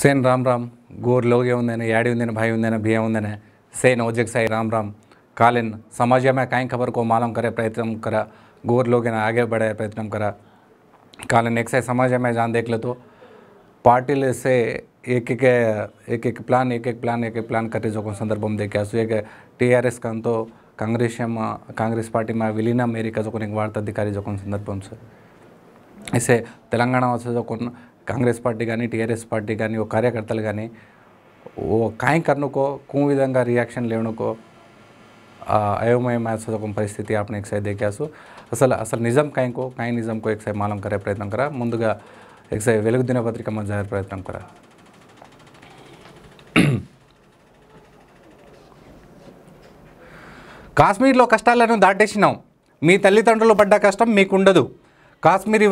सेन राम राम गोर लोगे हूंदा याड़ी ना भाई हूंदा भीह हूंदा सेन ओजक साई राम राम कालिन समाज में कई खबर को मालूम करे प्रयत्न करा गोर लोगे आगे बढ़े प्रयत्न करा कालिन एक साई समाज में जान देख ले तो पार्टी से एक एक एक एक प्लान एक एक प्लान एक एक प्लान करते जो संदर्भ में देखा सो एक टीआरएस का तो कांग्रेस कांग्रेस पार्टी में विलीन मेरी का जो वार्ता अधिकारी जो संदर्भ से इसे तेलंगाना जो కాంగ్రెస్ పార్టీ కానీ టీఆర్ఎస్ పార్టీ కానీ ఓ కార్యకర్తలు కానీ ఓ కాయం కర్నుకో కూ విధంగా రియాక్షన్ లేనుకో అయోమయం सको పరిస్థితి ఆపని ఎక్సై దేకాసు అసలు అసలు నిజం కాయంకో కాయ నిజంకో ఎక్సై మాలం కరే ప్రయత్నం కరా ముందుగా ఎక్సై వెలుగు దినపత్రిక మధ్య ప్రయత్నం కరా కాశ్మీర్లో కష్టాలను దాటేసినాం మీ తల్లిదండ్రులు పడ్డ కష్టం మీకుండదు కాశ్మీర్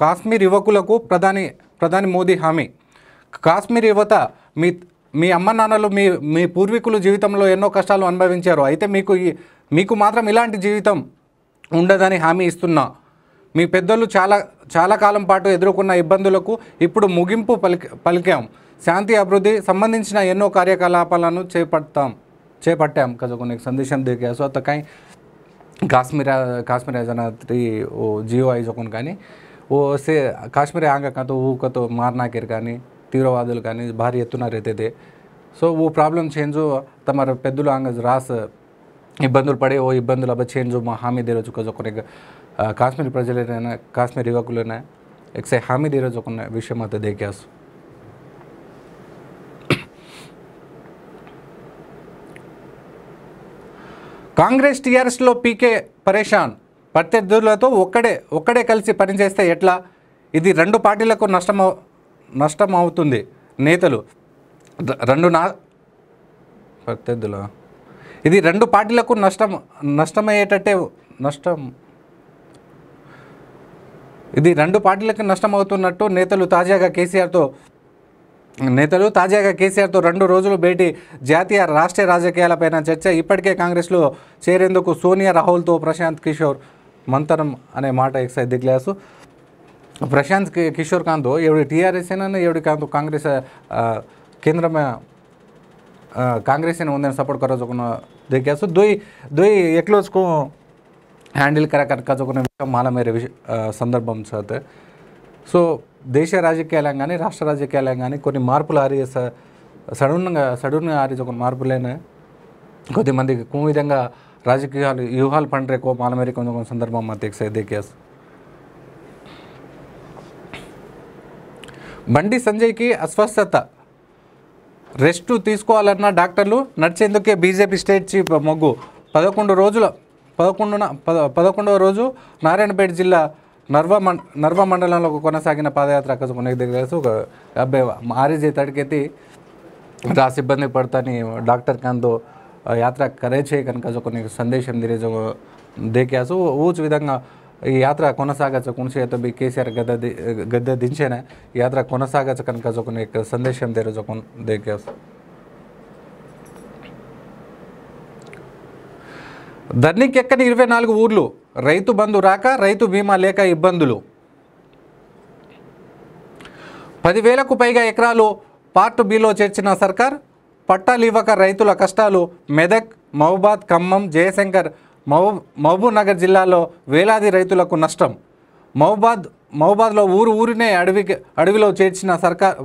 కాశ్మీర్ యువకులకు ప్రధాని ప్రధాని మోదీ హామీ కాశ్మీర్ యువత మీ మీ అమ్మ నాన్నలు మీ మీ పూర్వీకులు జీవితంలో ఎన్నో కష్టాలు అనుభవించారు అయితే మీకు మీకు మాత్రం ఇలాంటి జీవితం ఉండదని హామీ ఇస్తున్నా మీ పెద్దలు చాలా చాలా కాలం పాటు ఎదుర్కొన్న ఇబ్బందులకు ఇప్పుడు ముగింపు పలికి పలికాం శాంతి అభివృద్ధి సంబంధించిన ఎన్నో కార్యకలాపాలను చేపడతాం చేపట్టాం కదా కొన్ని సందేశం దిగా సో తక్కాయి కాశ్మీర కాశ్మీర్ జనాత్రి జియో ఐజోకొని కానీ ओ से काश्मीर का कतो ऊ कतो मारना के तीव्रवाद भारी एतना सो ओ प्राब्लम चेंजो तमर पेदल आंग रास इबंध पड़े ओ इबंध अब चेंजो हामी दे रोजको काश्मीर प्रजलना काश्मीर युवक एक हामी दे रोजको विषय मत देखा कांग्रेस टीआरएस पीके परेशान ప్రత్యర్థులతో ఒక్కడే ఒక్కడే కలిసి పనిచేస్తే ఎట్లా ఇది రెండు పార్టీలకు నష్టం నష్టం అవుతుంది నేతలు రెండు నా ప్రత్యర్థుల ఇది రెండు పార్టీలకు నష్టం నష్టమయ్యేటట్టే నష్టం ఇది రెండు పార్టీలకు నష్టం అవుతున్నట్టు నేతలు తాజాగా కేసీఆర్తో నేతలు తాజాగా కేసీఆర్తో రెండు రోజులు భేటీ జాతీయ రాష్ట్రీయ రాజకీయాలపైన చర్చ ఇప్పటికే కాంగ్రెస్లో చేరేందుకు సోనియా రాహుల్తో ప్రశాంత్ కిషోర్ మంతరం అనే మాట ఎక్సైజ్ దిగ్లాసు ప్రశాంత్ కిషోర్ కాంత్ ఎవడి టీఆర్ఎస్ ఏనా ఎవడి కాంత్ కాంగ్రెస్ కేంద్రమే कांग्रेस ने उन्हें सपोर्ट करो जो देख गया सो दो ही दो ही एक्लोज को हैंडल करा कर का जो माला मेरे సందర్భం సార్ సో దేశ రాజకీయాలను కానీ రాష్ట్ర రాజకీయాలను కానీ కొన్ని మార్పులు ఆరి సడన్గా సడన్గా ఆరి ఒక మార్పులైనా కొద్దిమంది విధంగా రాజకీయాలు వ్యూహాలు పండ్రే మాల మేరకు కొంచెం సందర్భం మధ్య ఇదే కేసు బండి సంజయ్కి అస్వస్థత రెస్ట్ తీసుకోవాలన్న డాక్టర్లు నడిచేందుకే బీజేపీ స్టేట్ చీఫ్ మొగ్గు పదకొండు రోజుల పదకొండున పద పదకొండవ రోజు నారాయణపేట జిల్లా నర్వ మండ నర్వ మండలంలో కొనసాగిన పాదయాత్ర అక్కడ కొనకి దగ్గర ఒక అబ్బాయి ఆర్జీ తడికెత్తి రాసి ఇబ్బంది అని డాక్టర్ కాందో యాత్ర ಕರೆ కనుక ಕನಕ సందేశం ಸಂದೇಶಂ ದಿರೇಜ ದೇಕ್ಯಾ ఈ యాత్ర కొనసాగచ్చు బి కేసీఆర్ గద్ద గద్ద దించేన యాత్ర కొనసాగచ్చు కనుక కొన్ని సందేశం దేరు దేకేసు దేకేస్ ధర్నికెక్కని ఇరవై నాలుగు ఊర్లు రైతు బంధు రాక రైతు బీమా లేక ఇబ్బందులు పదివేలకు పైగా ఎకరాలు పార్ట్ బిలో చేర్చిన సర్కార్ ఇవ్వక రైతుల కష్టాలు మెదక్ మహబాద్ ఖమ్మం జయశంకర్ మహబూ మహబూబ్నగర్ జిల్లాలో వేలాది రైతులకు నష్టం మహబాద్ మహబాద్లో ఊరు ఊరినే అడవి అడవిలో చేర్చిన సర్కార్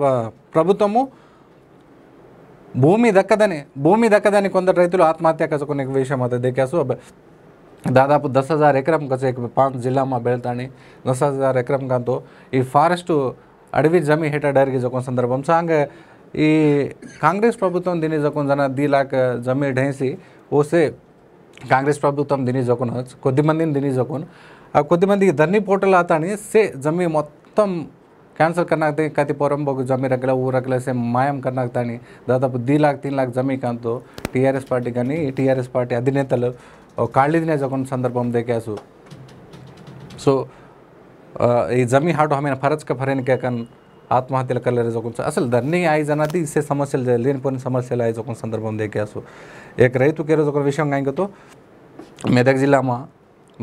ప్రభుత్వము భూమి దక్కదని భూమి దక్కదని కొందరు రైతులు ఆత్మహత్య కసుకున్న విషయం అది దేకాసు దాదాపు దస్ హజార్ ఎకరం కసే పాంచ్ జిల్లాમાં బెళతాని દસ હજાર એકરમ કાંતો એ ફોરેસ્ટ અડવી જમી હેઠળ ડર ગઈ సందర్భం સંદર્ભમાં कांग्रेस प्रभुत्म दिने जो जना दी लाख जमीन ढैंसी ओसे कांग्रेस प्रभुत्म दिने जो को मंदी दिने जो को मंदी धनी पोटल आता से जमी मोतम कैंसल करना कति पोर बोग जमी रख ऊर से मैम करना था दादापू दी लाख तीन लाख जमी का तो टीआरएस पार्टी का टीआरएस पार्टी अधिने काली जो सदर्भ देखा सो जमी हाटो हमें फरज का फरेन क्या ಆತ್ಮಹತ್ಯೆಲ కలరేజొకొంచ అసలు దన్ని ఐజ్ అనేది ఇసే సమస్యలు లేనిపోయిన సమస్యలు ఐజొకొన సందర్భం దేకేసు ఏక రైతుకి ఈరోజు ఒక విషయం కాయింగతో మెదక్ జిల్లామా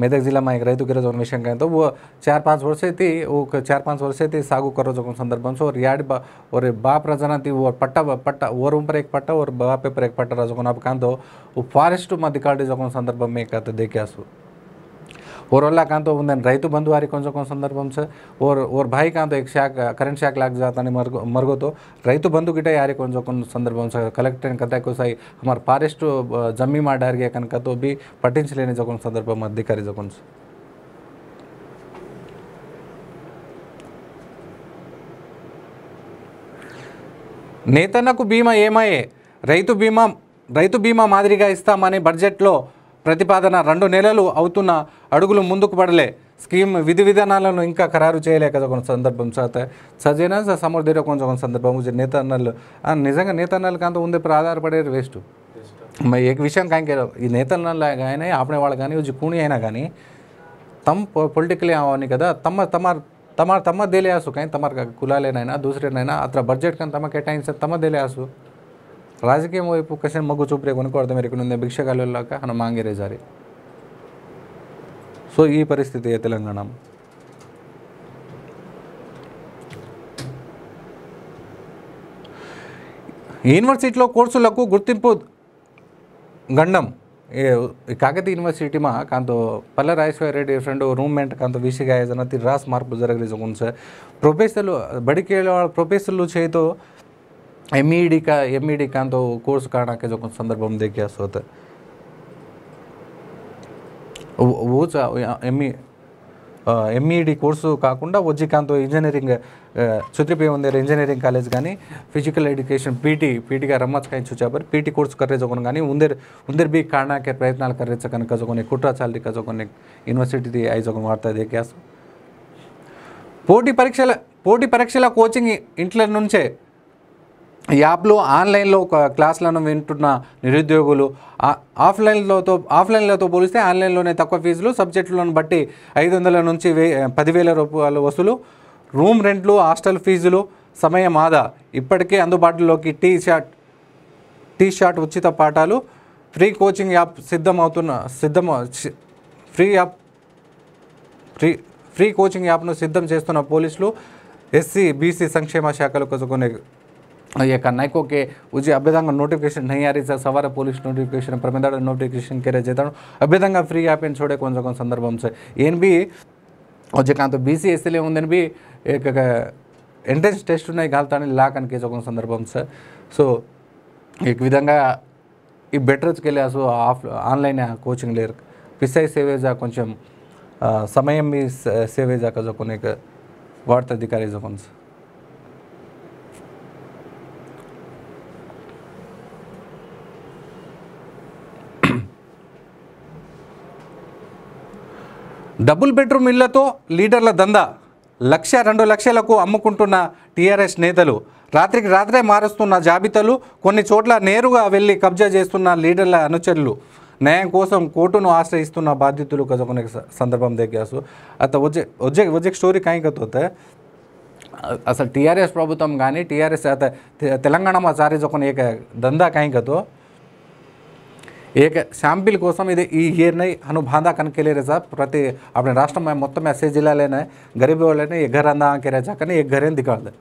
मेदक जिला में एक रही तो गिरज अन्वेषण करें तो वो चार पाँच वर्ष थी वो चार पाँच वर्ष थी सागु करो जो संदर्भ में और याड बा, और बाप रजना थी वो पट्टा पट्टा और पर एक पट्टा और बापे पर एक पट्टा रजोकन आप कांतो वो फॉरेस्ट में दिखाड़े जो संदर्भ में कहते देखे आसू ओरल्ला कहाँ तो ఉందని రైతు బంధు వారి కొంచెం కొంచెం సందర్భం సార్ और और भाई कहाँ तो एक शाक करंट शाक लग जाता नहीं मरगो मरगो तो రైతు బంధు గిట యారి కొంచెం కొంచెం సందర్భం సార్ కలెక్టర్ కథ कोई हमारे फॉरेस्ट जमी मार डर गया कनक तो भी పట్టించలేని జోకొన సందర్భం అధికారి జోకొన నేతన్నకు బీమా ఏమయ్యే రైతు బీమా రైతు బీమా మాదిరిగా ఇస్తామని బడ్జెట్లో ప్రతిపాదన రెండు నెలలు అవుతున్న అడుగులు ముందుకు పడలే స్కీమ్ విధి విధానాలను ఇంకా ఖరారు చేయలేక కొన్ని సందర్భం సజైనా సమర్ దేరో కొంచెం కొన్ని సందర్భం నేతన్నలు నిజంగా కాంత ఉంది ఇప్పుడు ఆధారపడేది వేస్ట్ ఏ విషయం కాంకే ఈ నేతన్నల కానీ ఆపనే వాళ్ళు కానీ వచ్చి కూని అయినా కానీ తమ్ పొలిటికలీ అవన్నీ కదా తమ తమ తమ తమ దేలేసు కానీ తమ కులాలేనైనా దూసరేనైనా అతను బడ్జెట్ కానీ తమ కేటాయించే తమ దేలేసు వైపు ವೈಪು మగ్గు చూపురే ಚೂಪ್ರೆ మీరు ಮೇರೆಕು ಮುಂದೆ భిక్ష కాలువలాక ಮಾಂಗೇರೆ ಜಾರಿ సో ఈ పరిస్థితి తెలంగాణ యూనివర్సిటీలో కోర్సులకు గుర్తింపు గండం ఈ కాకతీయ యూనివర్సిటీ మా కాంతో పల్ల రాజశేఖర రెడ్డి ఫ్రెండ్ రూమ్మేట్ కాంతో విసిగా ఏదన్నా తిరాస్ మార్పు జరగలేదు కొంచెం ప్రొఫెసర్లు బడికి ప్రొఫెసర్లు చేతో ಎಮ್ ಇ ಡಿ ಕಾ ಎಮ್ ಇ ಡಿ ಕಾಂತ ಕೋರ್ಸ್ ಕಾರಣಕ್ಕೆ ಜೊಕ ಸಂದರ್ಭ देखिया सोत वो ఎమ్ఈ ఎంఈడి కోర్సు కాకుండా వజ్జికాంతో ఇంజనీరింగ్ సుత్రిపే ఉందేరు ఇంజనీరింగ్ కాలేజ్ కానీ ఫిజికల్ ఎడ్యుకేషన్ పీటీ పీటీగా రమ్మచ్ కాయి చూచాబర్ పీటీ కోర్సు కర్రే జోకొని కానీ ఉందేరు ఉందేరు బి కారణాకే ప్రయత్నాలు కర్రే కనుక జోకొని కుట్ర చాలరిక జోకొని యూనివర్సిటీ అయి జోకొని వాడతాయి దేకేస్తాం పోటీ పరీక్షల పోటీ పరీక్షల కోచింగ్ ఇంట్లో నుంచే ఈ యాప్లో ఆన్లైన్లో క్లాసులను వింటున్న నిరుద్యోగులు ఆఫ్లైన్లోతో ఆఫ్లైన్లతో పోలిస్తే ఆన్లైన్లోనే తక్కువ ఫీజులు సబ్జెక్టులను బట్టి ఐదు వందల నుంచి వే పదివేల రూపాయల వసూలు రూమ్ రెంట్లు హాస్టల్ ఫీజులు సమయం ఆదా ఇప్పటికే అందుబాటులోకి టీ షార్ట్ టీ షార్ట్ ఉచిత పాఠాలు ఫ్రీ కోచింగ్ యాప్ సిద్ధమవుతున్న సిద్ధం free app free free coaching యాప్ను సిద్ధం చేస్తున్న పోలీసులు ఎస్సీ బీసీ సంక్షేమ శాఖలు కొన్ని அறிய கன்னைகோ கே ஊஜி அபிதங்க நோட்டிபிகேஷன் நையாரி ச சவர போலீஸ் நோட்டிபிகேஷன் பிரமேந்தர நோட்டிபிகேஷன் கேரே ஜெதண அபிதங்க ฟรี ஆப்பன் சோட கொஞ்சம் கொஞ்சம் સંદர்பம் சை என்வி ஒஜகாந்தோ பிசிஎஸ்ல ஒندن பி ஒரு இன்டென்ஸ் டெஸ்ட் உனை கால் தான லாகன் கேச கொஞ்சம் સંદர்பம் சை சோ एक விதங்க இ பெட்டர் கேல சோ ஆன்லைன் கோச்சிங் லேர் பிசை சேவேஜா கொஞ்சம் ಸಮಯ சேவேஜா கொஞ்சம் ஒரு வர்த அதிகாரيز சொந்த డబుల్ బెడ్రూమ్ ఇళ్లతో లీడర్ల దందా లక్ష రెండు లక్షలకు అమ్ముకుంటున్న టీఆర్ఎస్ నేతలు రాత్రికి రాత్రే మారుస్తున్న జాబితాలు కొన్ని చోట్ల నేరుగా వెళ్ళి కబ్జా చేస్తున్న లీడర్ల అనుచరులు న్యాయం కోసం కోర్టును ఆశ్రయిస్తున్న బాధ్యతలు కొన్ని సందర్భం దగ్గర అత వచ్చే వచ్చే వచ్చే స్టోరీ కాయకతో అసలు టీఆర్ఎస్ ప్రభుత్వం కానీ టీఆర్ఎస్ అత తెలంగాణ మా કોને એક దందా કાંઈક एक शांपल कोसम इधर बांधा कन के लिए శాంపిల్ प्रति अपने राष्ट्र में मत కనకెలే जिला लेना है गरीब वाले ने జిల్లాలోనే గరీబ్ వాళ్ళని ఏ ఘర్ అందాకే రజా కానీ ఏ दिखा दे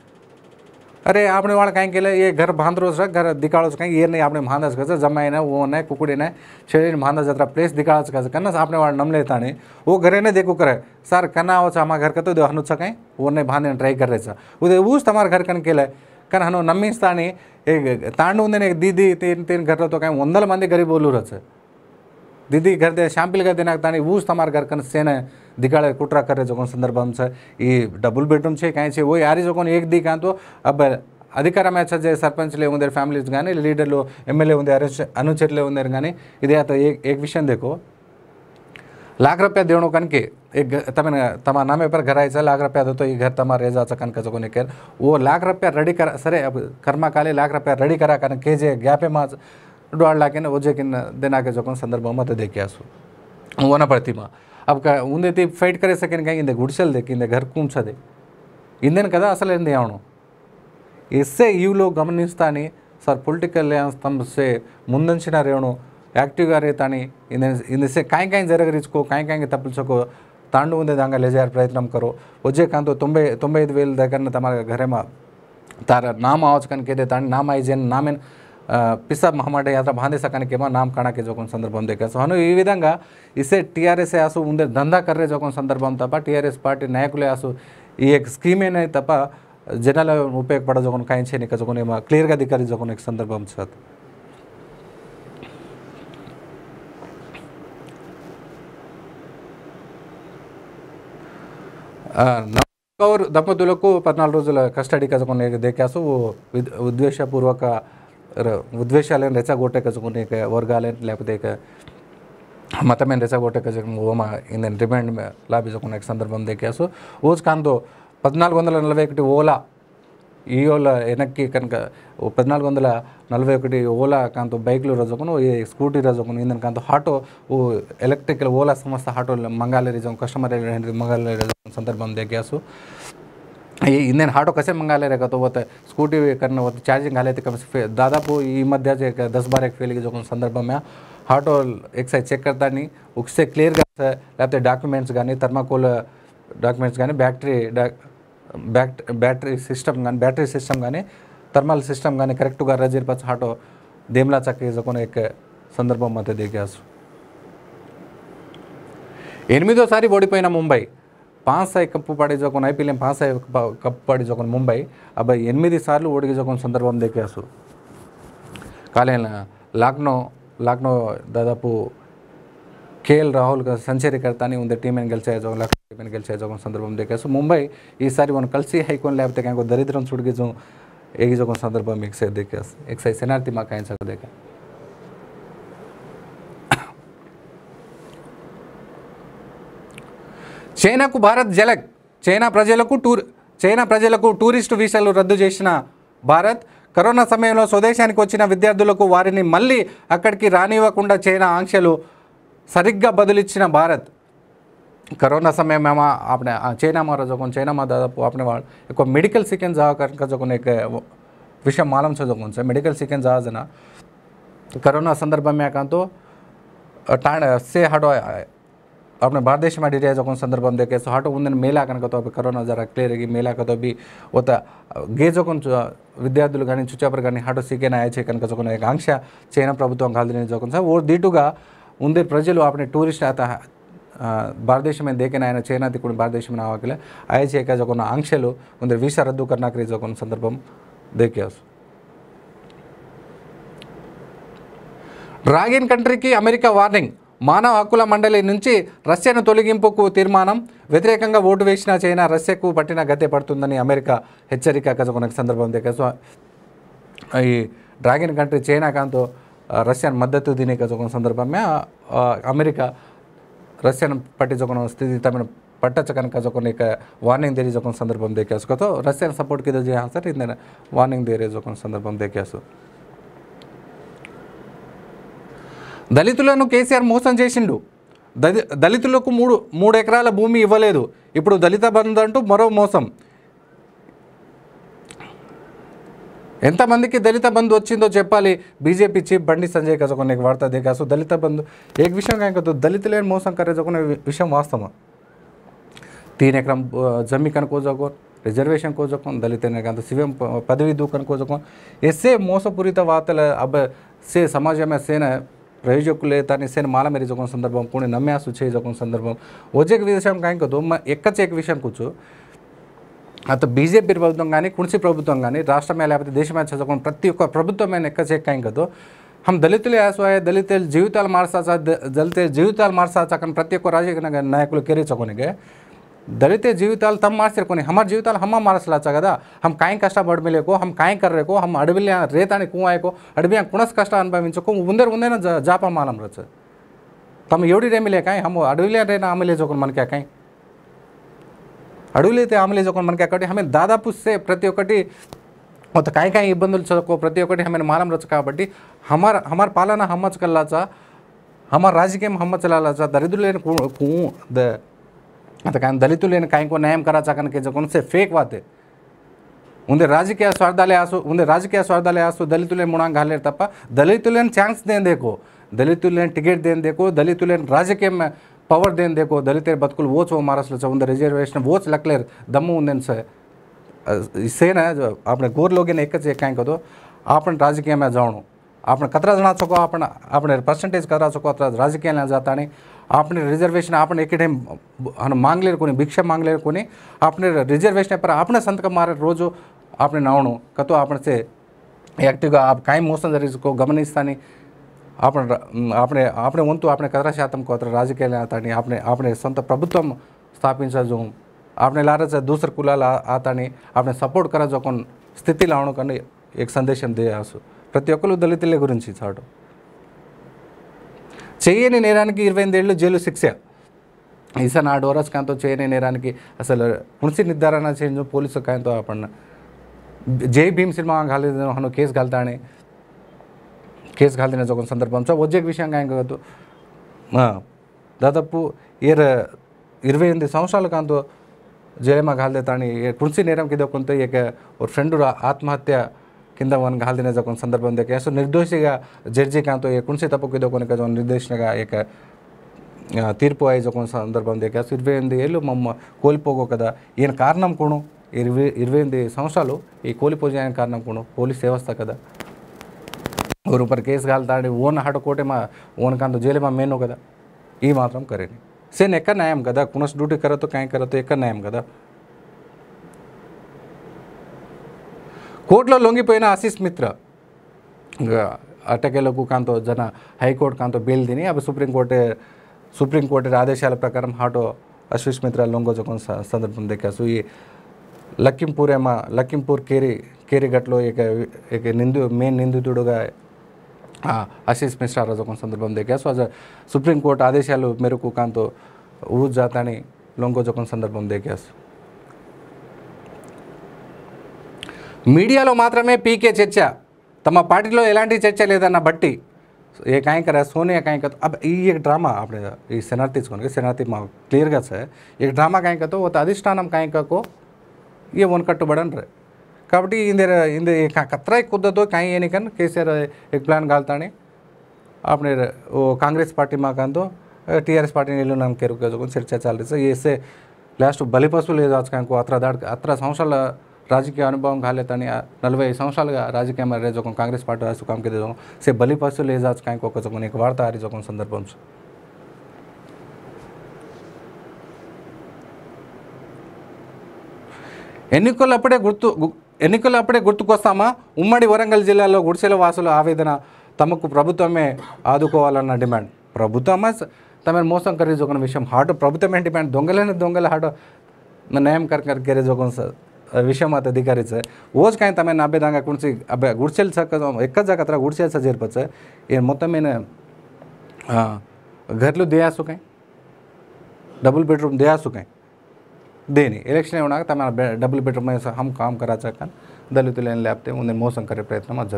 अरे आपने वाला कहीं के लिए ये घर बांध रोज घर दिखाड़ो कहीं ये नहीं आपने भांधा सका जमाई ना वो नहीं कुकड़े ने शरीर बांधा जतरा प्लेस दिखा सका सका ना आपने वाला नम लेता नहीं वो घरे ने देखो करे सर कना हो हमारा घर का तो देखा हनु वो नहीं भांधे ट्राई कर रहे उधर ऊस तुम्हारा घर कन के लिए कन हनु नमी स्थानी తాండు ఉందని దీది తీన్ తీన్ ఘర్లో తో కాయ వందల మంది గరీబ్ ఓలు రచ दीदी घर दे शाम्पिल घर देना तानी वूज तमार घर कन सेन दिगाड़े कुटरा करे जोकन संदर्भ हम से ये डबल बेडरूम छे काई छे वो यारी जोकन एक दी कान तो अब అధికార మ్యాచ్ జే సర్పంచ్లే ఉందారు ఫ్యామిలీస్ కానీ లీడర్లు ఎమ్మెల్యే ఉందారు అనుచరులే ఉందారు కానీ ఇదే అత ఏ విషయం దేకో लाख रुपया देणु कन के एक तम तम नामे पर घर आई लाख रुपया दो तो ये घर तम रेजा सकन के जो निकल वो लाख रुपया रेडी कर सरे अब कर्मा काले लाख रुपया रेडी करा कन के जे गैपे माज डुआड़ ला के वो जे किन देना के जो संदर्भ में तो देखे आसो वो ना पड़ती माँ अब का उन्हें ती फाइट करे सकें कहीं इंदे गुड़सल दे कि घर कौन सा दे इंदेन कदा असल इंदे आनो इससे यू लोग गमनिस्तानी सर पोलिटिकल से मुंदन रेणु ऐक्टिवगा रहता नहीं इनसे कहीं कहीं जरा रिचको कहीं कहीं तपल सको तांडव उन्हें दांगा ले जाए प्रयत्न करो उज्जय कांतो तुम्बे तुम्बे इधर वेल देकर न तमार का घरे मा तारा नाम आवाज कन केदे तान नाम आई जन नाम इन पिसा महामारे यात्रा भांडे सकने के मा नाम करना के जो कौन संदर्भ में देखा सो हनु ये विधंगा इसे टीआरएस आसु उन्हें धंधा कर रहे जो कौन संदर्भ में तपा टीआरएस पार्टी కౌర్ దంపతులకు పద్నాలుగు రోజుల కస్టడీ కజకునే దేకాసు ఉద్వేషపూర్వక ఉద్వేషాలను రెచ్చగొట్టే కజకునే వర్గాలని లేకపోతే మతమైన రెచ్చగొట్టే కజకం ఓమా ఇందని రిమాండ్ లాభించుకునే సందర్భం దేకాసు ఓజ్ కాందో పద్నాలుగు వందల నలభై ఒకటి ఓలా ఈయోలా వెనక్కి కనుక పద్నాలుగు వందల నలభై ఒకటి ఓలా కాంతో బైక్లు రజకును ఈ స్కూటీ రజకును ఇందని కాంతో ఆటో ఓ ఎలక్ట్రికల్ ఓలా సంస్థ ఆటో మంగాలి రిజం కస్టమర్ మంగాలి రిజం సందర్భం దగ్గాసు ఇందేను ఆటో కసే मंगाले रहेगा तो वत स्कूटी करने वत चार्जिंग हाले कम से దాదాపు ఈ మధ్య దస్ బార్ ఎక్ ఫెయిల్ జోకున్న సందర్భంగా ఆటో ఎక్సైజ్ చెక్ కడతాని ఒకసే క్లియర్గా లేకపోతే డాక్యుమెంట్స్ కానీ థర్మాకోల్ డాక్యుమెంట్స్ కానీ బ్యాటరీ బ్యాట్ బ్యాటరీ సిస్టమ్ కానీ బ్యాటరీ సిస్టమ్ కానీ థర్మల్ సిస్టమ్ కానీ కరెక్ట్గా రజీర్పచ్చు ఆటో దేమ్లా చక్క ఇసుకొని ఎక్క సందర్భం మధ్య దిగాసు ఎనిమిదోసారి ఓడిపోయిన ముంబై పాస్ అయ్యి కప్పు పడేజోకొని ఐపీఎల్ అయ్యి కప్పు పడేజోకొని ముంబై అబ్బాయి ఎనిమిది సార్లు ఓడిజోకొని సందర్భం దిగాసు కాలేన లాక్నో లాక్నో దాదాపు కేఎల్ రాహుల్ సంచರಿಕర్ತಾನೆ ಒಂದು ಟೀಮನ್ನು టీమ్ ಆಜೋಗ ಲಕ್ಷ ಟೀಮನ್ನು ಗೆಲ್ಸೇ ಆಜೋಗ ಸಂದರ್ಭ ದೇಖಾಸು ಮುಂಬೈ ಈ ಸಾರಿ ಒಂದು ಕಲಿಸಿ ಹೈಕೋನ್ ಲ್ಯಾಬ್ತೆ ಕ್ಯಾಂಕೋ ದರಿದ್ರನ ಸುಡ್ಗಿಜು ఏగిజోగం సందర్భం ఎక్సైజ్ దేకాస్ ఎక్సైజ్ సెనార్తి మా ఆయన సగ చైనాకు భారత్ జలక్ చైనా ప్రజలకు టూర్ చైనా ప్రజలకు టూరిస్టు వీసాలు రద్దు చేసిన భారత్ కరోనా సమయంలో స్వదేశానికి వచ్చిన విద్యార్థులకు వారిని మళ్ళీ అక్కడికి రానివ్వకుండా చైనా ఆంక్షలు सरग् बदल भारत करोना समय में अपने चाइना मारा जो चाइना में दादापू अपने वाला मेडिकल सिकेन्स जो एक विषय मालूम से जो मेडिकल सिकेन्स आना करोना संदर्भ में आका तो से हटो अपने भारत देश में डिटेल जो संदर्भ में देखे सो हटो उन्न मेल आकनक तो करोना जरा क्लियर की मेल आकर तो अभी वो गे जो विद्यार्थुन चुचापर यानी हटो सिकेन आया कंश चाइना प्रभुत्म खाली जो वो दीटूगा ఉంది ప్రజలు आपने టూరిస్ట్ అత భారతదేశమే మీద దేకైన ఆయన చైనాది కూడా భారతదేశం ఆవాకిల ఐచేక జొకొన్న ఆంక్షలు ఉంది వీసా రద్దు కర్నాకరి జొకొన్న సందర్భం దేకాసు డ్రాగిన్ కంట్రీకి అమెరికా వార్నింగ్ మానవ హక్కుల మండలి నుంచి రష్యాను తొలగింపుకు తీర్మానం వ్యతిరేకంగా ఓటు వేసిన చైనా రష్యాకు పట్టిన గతే పడుతుందని అమెరికా హెచ్చరిక కనుక సందర్భం దగ్గర ఈ డ్రాగిన్ కంట్రీ చైనా కాంతో रसियन मदत दिने जोगुन సందర్భమే అమెరికా రష్యన్ పట్టి జోగన స్థితి తమను పట్టచ కనుక జోకొన ఒక వార్నింగ్ దేరి జోకొన సందర్భం దేకేసుకో తో రష్యన్ సపోర్ట్ కిదో జే ఆన్సర్ ఇందన వార్నింగ్ దేరే జోకొన సందర్భం దేకేసు దళితులను కేసీఆర్ మోసం చేసిండు దళితులకు మూడు మూడు ఎకరాల భూమి ఇవ్వలేదు ఇప్పుడు దళిత బంధు అంటూ మరో మోసం ఎంత మందికి దళిత బంధు వచ్చిందో చెప్పాలి బీజేపీ చీఫ్ బండి సంజయ్ కజకొన్నె వార్త देखाసో దళిత బంధు ఏ విషయం కాకతో దళితలే మోసంకరె జకొన్న విషయం వస్తమ తీనికరం జమీకన కోజకొ రిజర్వేషన్ కోజకొ దళితనేకంట శివం పదవి దూకన కోజకొ Esse మోసపూరిత మాటల అబ సే సమాజమే సేన ప్రజజకులే తాని సినిమాలమే రిజకొన్న సందర్భం కొని నమ్యాసు చేజకొన్న సందర్భం ఓజేక విషయం కైకతో మ ఒక్కటే ఒక విషయం కుచు అత బీజేపీ ప్రభుత్వం కానీ కుణసి ప్రభుత్వం కానీ రాష్ట్రమే లేకపోతే దేశమే చదువుకున్న ప్రతి ఒక్క ప్రభుత్వమే లెక్క చేక్కాం కదా हम దళితులు యాసోయ దళిత జీవితాలు మార్చా దళిత జీవితాలు మార్చాకని ప్రతి ఒక్క రాజకీయ నాయకులు కెరీచకొనిగే దళిత జీవితాలు తమ మార్చికొని హమార్ జీవితాలు హమ్మ మార్చలాచ కదా హమ్ కాయం కష్టం అడవిలేకో హమ్ కాయం కర్రేకో హమ్ అడవిలే రేతాని కూవాయకో అడవి కుణస్ కష్టం అనుభవించకో ఉందరు ఉందేనా జాప మాలం రచ తమ ఎవడి రేమిలే కాయ హమ్ అడవిలే రేనా ఆమెలే జోకొని మనకి కాయ అడుగులైతే హామీలు వేసుకొని మనకి అక్కడి ఆమె దాదాపు సే ప్రతి ఒక్కటి కొంత కాయకాయ ఇబ్బందులు చదువుకో ప్రతి ఒక్కటి ఆమెను మారం రచ్చు కాబట్టి హమార్ హమార్ పాలన హమ్మచ్కల్లాచా హమార్ రాజకీయం హమ్మచ్చలాచా దరిద్రులైన కానీ దళితులైన కాయకో న్యాయం కరాచా కనుక కొనసే ఫేక్ వాతే ఉందే రాజకీయ స్వార్థాలే ఆసు ఉందే రాజకీయ స్వార్థాలే ఆసు దళితులే ముణాంగ్ హాలేరు తప్ప దళితులేని ఛాన్స్ దేని దేకో దళితులేని టికెట్ దేని దేకో దళితులేని రాజకీయం पवर दें देखो दलित बतकल ओच महाराष्ट्र से रिजर्वे ओच लखले दम उ सर जो अपने गोर लोग कहीं कहो अपने राजकीय में जाओ आप कतरा जना सको अपने अपने परसेंटेज कतरा सको अतरा राजकीय में जाता नहीं अपने रिजर्वेशन अपने एक टाइम मांगले को भिक्षा मांगले को अपने रिजर्वेशन पर अपने संत का मारे रोज अपने नवणु कतो अपने से एक्टिव आप कहीं मौसम जरिए गमनिस्तानी આપણે આપણે આપણે వంతు આપણે કદરા శాతం કોત્ર రాజకీయాల ఆతాన్ని આપણે આપણે సొంత ప్రభుత్వం స్థాపించజోం આપણે લારે છે દૂસર కులాల ఆతాన్ని આપણે సపోర్ట్ కరా జోకొన్ స్థితి లావణం కానీ એક సందేశం దేయాసు ప్రతి ఒక్కరు దళితుల గురించి చాడు చేయని నేరానికి ఇరవై ఎనిమిదేళ్ళు జైలు శిక్ష ఈసారి ఆ డోరాస్కాంతో చేయని నేరానికి అసలు ఉణసి నిర్ధారణ చేయించు పోలీసు కాయంతో ఆపన్న జై భీమ్ సినిమా కాలేదు కేసు కలుతానే కేసు ಕೇಸ್ ಹಾಲ್ದಿನ ಜೋಗೊಂದು ಸಂದರ್ಭ ಒಜ್ಜೆಗ್ ವಿಷయంగా కాదు దాదాపు ఇర ఇరవై ఎనిమిది సంవత్సరాల కాదు జయమా గాల్దే తాని కుర్సి నేరం కింద కొంత ఇక ఒక ఫ్రెండ్ ఆత్మహత్య కింద వన్ గాల్దిన జోకొన సందర్భం దగ్గర సో నిర్దోషిగా జడ్జి కాంతో ఏ కుర్సీ తప్పు కింద కొన్ని కదా నిర్దేశంగా ఇక తీర్పు అయ్యే జోకొన సందర్భం దగ్గర సో ఇరవై ఎనిమిది ఏళ్ళు మమ్మ కోల్పోగో కదా ఈయన కారణం కూడా ఇరవై ఇరవై ఎనిమిది సంవత్సరాలు ఈ కోల్పోజేయడానికి కారణం కూడా పోలీస్ వ్యవస్థ కదా ಅವ್ರ ಉಪರ್ ಕೇಸ್ಗಳು ದಾಡಿ ಓನ್ ಹಾಡಕೋಟೆ ಮಾ ಓನ್ಕಂದು ಜೈಲೆ ಮಾ ಮೇನು ಕದ ಈ ಮಾತ್ರ ಕರೇನಿ ಸೇನ್ ಎಕ್ಕ ನ್ಯಾಯಂ ಕದ ಕುಣಸ್ ಡ್ಯೂಟಿ ಕರತೋ ಕ್ಯಾಂಗ್ ಕರತೋ ಎಕ್ಕ ನ್ಯಾಯಂ ಕದ కోర్టులో లొంగిపోయిన ఆశీస్ మిత్ర అటకేలకు కాంతో జన హైకోర్టు కాంతో బెయిల్ తిని అవి సుప్రీంకోర్టు సుప్రీంకోర్టు ఆదేశాల ప్రకారం హాటో అశ్విష్ మిత్ర లొంగోజకం సందర్భం దక్కాసు ఈ లక్కింపూర్ ఏమా లక్కింపూర్ కేరి కేరిఘట్లో ఇక ఇక నిందు మెయిన్ నిందితుడుగా ఆ ఆసిస్ మిస్టర్ రాజకున్ సందర్భం దేకేసు ఆ సుప్రీం కోర్ట్ ఆదేశాలు మెరుకుకంటో ఊజాతాని లంగో జకన్ సందర్భం దేకేసు మీడియాలో మాత్రమే పి కే చర్చ తమ పార్టీలో ఇలాంటి చర్చలేదన్న బట్టి ఏ కైంకర సోనే కైకతో అబ్ ఈ డ్రామా ఆపడే ఈ సనార్తిస్ కొనే సనార్తి క్లియర్ గా స ఈ డ్రామా కైకతో ఆదిష్టానం కైకకో ఇ వన్ కట్ బడనరు కాబట్టి ఇంద ఇంద కత్రాయి కుద్దతో కాయ ఏనికన్ కేసీఆర్ ఎగ్ ప్లాన్ కాల్తానే आपने वो कांग्रेस पार्टी में कान तो टी आर एस पार्टी नीलू नाम के रुके जो चर्चा चल रही है इससे लास्ट బలిపశు లేదు అతను అత్ర దాడి అత్ర సంవత్సరాల రాజకీయ అనుభవం కాలేదని నలభై సంవత్సరాలుగా రాజకీయం రేజోకం కాంగ్రెస్ పార్టీ రాజకీయంకి రేజోకం సే బలిపశు లేదు అతను ఒక జోకం నీకు వార్త ఆరిజోకం సందర్భం ఎన్నికలప్పుడే గుర్తు એને કોલે આપણે ગુરતકોસામાં ઉમડી વરંગલ જિલ્લાનો ગુડસેલ વાસલો આવેદના તમાકુ પ્રભુતમે આદુ કોવાલન ડિમાન્ડ પ્રભુતમે તમાર મોસમ કરી જો કણ વિશેમ હાટ પ્રભુતમે એન્ડમેન્ટ ડોંગલેને ડોંગલે હાડો ન નયમ કર કર ગેરેજો કણ સર વિશેમ આત અધિકારી છે ઓજ કાઈ તમે નાબે દાંગા કુંસી ગુડસેલ સક એક જ જગત ગુડસેલ સજેર પછ એ મtextTheme આ ઘરલો દેયા સુકાય ડબલ બેડરૂમ દેયા સુકાય దేని ఎలక్షన్ ఏమన్నా తమ డబ్బులు बेडरूम में కామ్ काम करा सकन दलित लेन लेते उन्हें मोसम करे प्रयत्न मत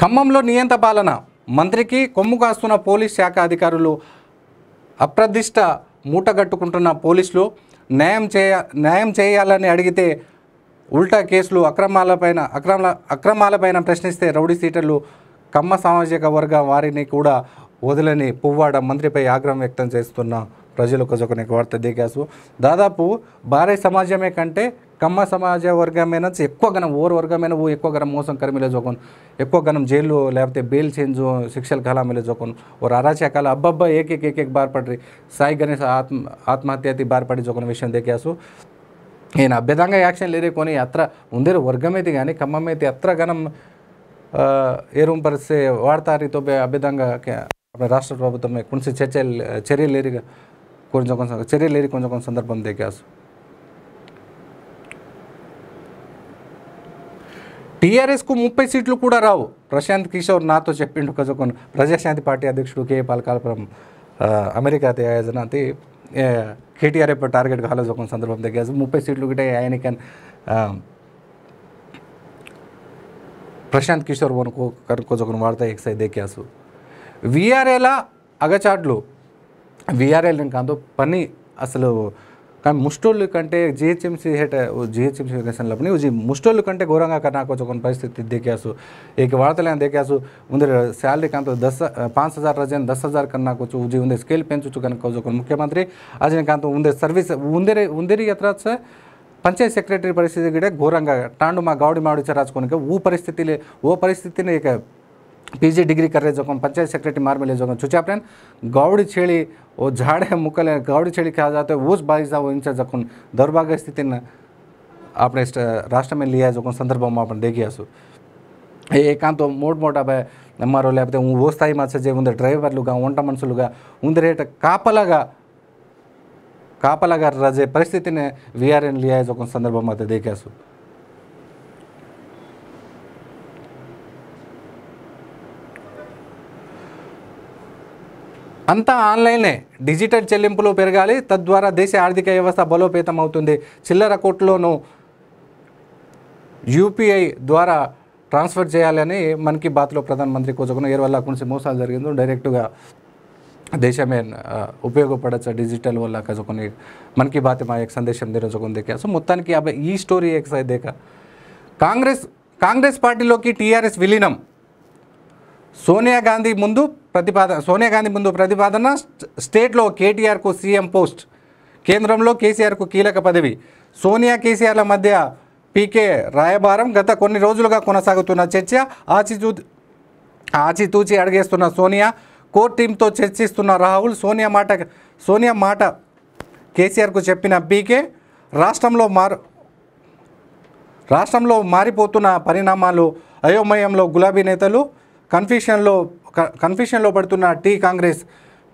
ఖమ్మంలో నియంత పాలన మంత్రికి కొమ్ము కాస్తున్న పోలీస్ శాఖ అధికారులు అప్రదిష్ట మూటగట్టుకుంటున్న పోలీసులు న్యాయం చేయ న్యాయం చేయాలని అడిగితే ఉల్టా కేసులు అక్రమాలపైన అక్రమ అక్రమాలపైన ప్రశ్నిస్తే రౌడీ సీటర్లు కమ్మ సామాజిక వర్గ వారిని కూడా వదిలని పువ్వాడ మంత్రిపై ఆగ్రహం వ్యక్తం చేస్తున్న ప్రజలు కజొకనే వార్త దిగాసు దాదాపు భారీ సమాజమే కంటే కమ్మ సమాజ వర్గమైన ఎక్కువ గనం ఓరు వర్గమైన ఎక్కువ గనం మోసం కర్మిలో జోకొను ఎక్కువ గనం జైలు లేకపోతే బెయిల్ చేంజ్ శిక్షలు కలామిలో జోకొను ఓరు అరాచకాల అబ్బబ్బా ఏకేక్ ఏకేక్ బార్పడ్రి సాయి గణేష్ ఆత్మ ఆత్మహత్యతి బార్పడి జోకొన విషయం దిగాసు నేను అభ్యదంగా యాక్షన్ లేరే కొని అత్ర ఉందేరు వర్గమైతే కానీ కమ్మమైతే అత్ర గనం एरूम परस्ते वार्ता रही तो अभिधंग अपने राष्ट्र प्रभुत्व तो में कुछ चर्चे चर्य ले रही चर्य ले रही सदर्भं देखा टीआरएस को मुफ सीट रा प्रशांत किशोर ना तो चपिंक प्रजाशा पार्टी अद्यक्ष के पालकालपुर अमेरिका अयोजन के टारगेट कॉलेज सदर्भं देखा मुफ्ई सीट आये क्या प्रशांत किशोर वन कौन वार्ता एक सै देखा वीआरएल अगचाटू वीआरएल का पनी असल मुस्टोल कटे जीहेचमसी हेट जीहेचमसी रेसन लिखी मुस्टोल कटे घोर का पैस्थित देखा एक वार्ता देखा मुझे शाली का दस पांच हज़ार रजन दस हज़ार कना को उजी उदे स्केल पेंचुच्छ कौन मुख्यमंत्री आज का उदे सर्विस उंदेरी उंदेरी यथरा पंचायत सेक्रेटरी पैस्थित ಗಿಡ ಘೋರಂಗ ಟಾಂಡುಮ ಗೌಡಿ ಮಾಡುಚ ऊ ಊ ಪರಿಸ್ಥಿತಿಲಿ ಓ ಪರಿಸ್ಥಿತಿನ ಏಕೆ पीजी डिग्री कर रहे पंचायत सेक्रेटरी मार मिले जो छुचे अपने गौड़ी छेड़ी वो झाड़े मुकले गौड़ी छेड़ी कहा जाते है उस वो इनसे जखन दौर्भाग्य स्थिति ने अपने राष्ट्र में लिया जो संदर्भ में अपन देखिए सो एकांत तो मोट मोटा भाई नम्मा रोले वो स्थाई माचे जे ड्राइवर लुगा ओंटा मनसु लुगा उन्दर हेट కాపలాగారు ರಜೆ పరిస్థితిని విఆర్ఎన్ లియాజ్ ఒక సందర్భం ಜೋಕೊಂದು ಸಂದರ್ಭ అంతా ఆన్లైనే డిజిటల్ చెల్లింపులు పెరగాలి తద్వారా దేశ ఆర్థిక వ్యవస్థ బలోపేతం అవుతుంది చిల్లర కోట్లోను యూపీఐ ద్వారా ట్రాన్స్ఫర్ చేయాలని మన్ కీ బాత్లో ప్రధానమంత్రి కోసుకున్న ఏరు వల్ల మోసాలు జరిగిందో డైరెక్ట్గా దేశమే ఉపయోగపడచ్చు డిజిటల్ వల్ల కాదు కొన్ని మనకి బాత్ మా యొక్క సందేశం ఈరోజు కొందేక సో మొత్తానికి అబ్బాయి ఈ స్టోరీ ఎక్సైజ్ దేక కాంగ్రెస్ కాంగ్రెస్ పార్టీలోకి టీఆర్ఎస్ విలీనం సోనియా గాంధీ ముందు ప్రతిపాదన సోనియా గాంధీ ముందు ప్రతిపాదన స్టేట్లో కేటీఆర్కు సీఎం పోస్ట్ కేంద్రంలో కేసీఆర్కు కీలక పదవి సోనియా కేసీఆర్ల మధ్య పీకే రాయబారం గత కొన్ని రోజులుగా కొనసాగుతున్న చర్చ ఆచితూ ఆచితూచి అడిగేస్తున్న సోనియా కోర్ టీంతో చర్చిస్తున్న రాహుల్ సోనియా మాట సోనియా మాట కేసీఆర్కు చెప్పిన బీకే రాష్ట్రంలో మారు రాష్ట్రంలో మారిపోతున్న పరిణామాలు అయోమయంలో గులాబీ నేతలు కన్ఫ్యూషన్లో కన్ఫ్యూషన్లో పడుతున్న టీ కాంగ్రెస్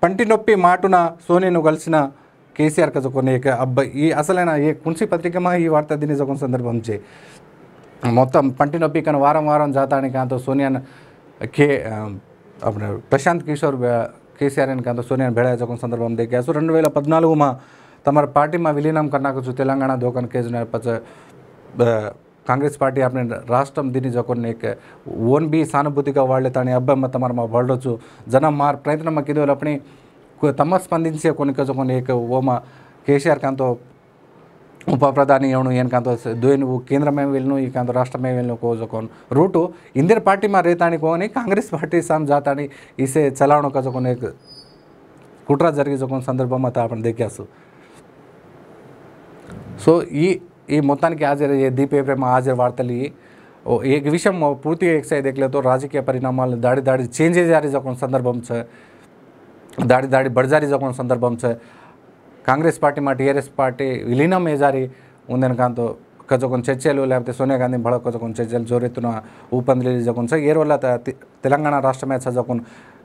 పంటి నొప్పి మాటున సోనియాను కలిసిన కేసీఆర్ కథ కొన్ని అబ్బాయి ఈ అసలైన ఏ కున్సి పత్రికమా ఈ వార్త సందర్భం చే మొత్తం పంటి నొప్పి కానీ వారం వారం జాతానికి అంత సోనియా కే మన ప్రశాంత్ కిశోర్ కేసార్న్ కంట సోనిన్ భేడ జక సందర్భం దేకయా సో 2014 మ తమర్ పార్టీ మా విలీనం కర్నాకు జు తెలంగాణ దోకన్ కేజన పచ కాంగ్రెస్ పార్టీ ఆప్నే రాష్ట్రం దినే జక నేక్ వన్ బి సనబుద్ధి గా వాల్లే తని అబ్బ మ తమర్ మా వాల్డు జనమార్ ప్రయత్నం మ కదివల apni తమస్ పండింసే కొని కజ కొని ఏక ఓమా కేసార్ కంటో ಉಪಪ್ರಧಾನಿ ಅವನು ಏನಕ್ಕಂತ ದುವೇನು ಕೇಂದ್ರ ಮೇಲೆ ವೆಲ್ನು ಈಕಂತ ರಾಷ್ಟ್ರ ಮೇಲೆ ವೆಲ್ನು ಕೋಜೋಕೊನ್ ರೂಟು ಇಂದಿರ ಪಾರ್ಟಿ ಮಾ ರೇತಾಣಿಗೆ ಹೋಗನಿ ಕಾಂಗ್ರೆಸ್ ಪಾರ್ಟಿ ಸಾಮ್ ಜಾತಾಣಿ ಈಸೆ ಚಲಾವಣೆ ಕಜೋಕೊನ್ కుట్ర జరిగే ఒక సందర్భం అయితే అప్పుడు దిక్కేస్తు సో ఈ ఈ మొత్తానికి హాజరు దీపే ప్రేమ హాజరు వార్తలు ఏ విషయం పూర్తిగా ఎక్సైజ్ దిక్కలేదో రాజకీయ పరిణామాలు దాడి దాడి చేంజ్ చేయాలి ఒక సందర్భం దాడి దాడి బడిజారి ఒక సందర్భం कांग्रेस पार्टी में टीआरएस पार्टी विलीन मेजारी उन्न का चर्चल लेते सोनिया गांधी बड़क जो चर्चा जोर ऊपंद जो ये रोजाण राष्ट्र में जो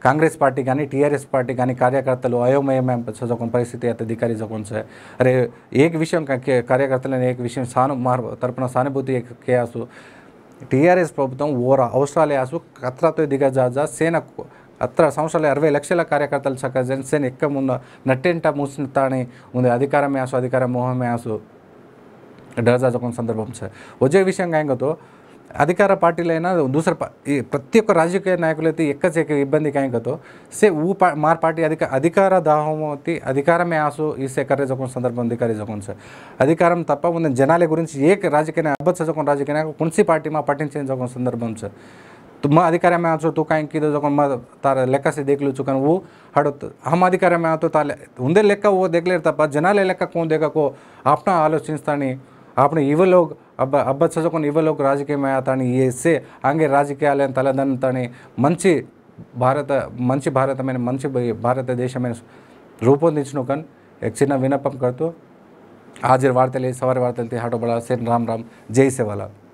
कांग्रेस पार्टी यानी टीआरएस पार्टी यानी कार्यकर्ता अयोमय जो परस्थिति अधिकारी जो अरे एक विषय कार्यकर्ता एक विषय सा तरफ सानुभूति टीआरएस प्रभुत्म ओर अवसर लेसु खतरा तो दिगजाजा सेना అత్రా సంసలే 60 లక్షల కార్యకలాపల సకజెన్సేన్ ఎక్కమున నట్టేంట మోసనతని ఉంది అధికారమేయాసు అధికార మోహమేయాసు డజజ జకన్ సందర్భం సొoje విషం గాయంగతో అధికార పార్టీలైనా दूसर ప్రతియొక్క రాజకీయ నాయకులైతే ఎక్క చెకి ఇబ్బంది కాయంగతో సే ఊ మార్ పార్టీ అధిక అధికార దాహమోతి అధికారమేయాసు ఈ సకజెజకన్ సందర్భందికరిజకన్ స అధికారం తప్ప ఉంది జనాల గురించి ఏక రాజకీయ అబద్ధచసకన్ రాజకీయ కున్సి పార్టీ మా పటించేన్ జకన్ సందర్భం స तो मैं अधिकारी में आँचो तू तो कहीं किधर जो मैं तारे लेक्का से देख लूँ चुका वो हड़त हम अधिकारी में आते ताले उन्हें लेक्का वो देख लेता पर जनाले लेक्का कौन देगा को अपना आलोचन स्थानी आपने ये वो लोग अब अब बच्चा जो कौन ये वो लोग राज्य के में आता नहीं ये से आगे राज्य के आलें ताले धन ताले मंची भारत मंची भारत में मंची भारत देश में रूपों दिच्छनो कन एक सीना विनपम करतो आज रवार तले सवार रवार तले हाटो बड़ा सेन राम राम जय से